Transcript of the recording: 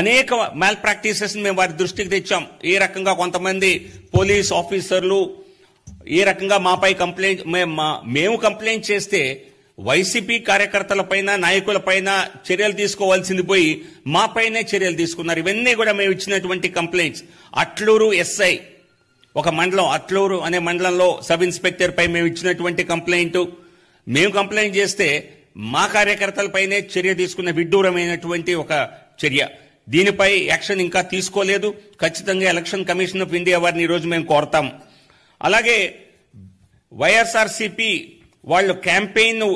అనేక మ్యాల్ ప్రాక్టీసెస్ మేము వారి దృష్టికి తెచ్చాం ఏ రకంగా కొంతమంది పోలీస్ ఆఫీసర్లు ఏ రకంగా మాపై కంప్లైంట్ మేము కంప్లైంట్ చేస్తే వైసీపీ కార్యకర్తలపైన నాయకులపైన చర్యలు తీసుకోవాల్సింది పోయి మాపైనే చర్యలు తీసుకున్నారు ఇవన్నీ కూడా మేము ఇచ్చినటువంటి కంప్లైంట్స్ అట్లూరు ఎస్ఐ ఒక మండలం అట్లూరు అనే మండలంలో సబ్ ఇన్స్పెక్టర్ పై మేము ఇచ్చినటువంటి కంప్లైంట్ మేము కంప్లైంట్ చేస్తే మా కార్యకర్తలపైనే చర్య తీసుకున్న విడ్డూరమైనటువంటి ఒక చర్య దీనిపై యాక్షన్ ఇంకా తీసుకోలేదు ఖచ్చితంగా ఎలక్షన్ కమిషన్ ఆఫ్ ఇండియా వారిని ఈరోజు మేము కోరతాం అలాగే వైఎస్ఆర్సిపి వాళ్ళు క్యాంపెయిన్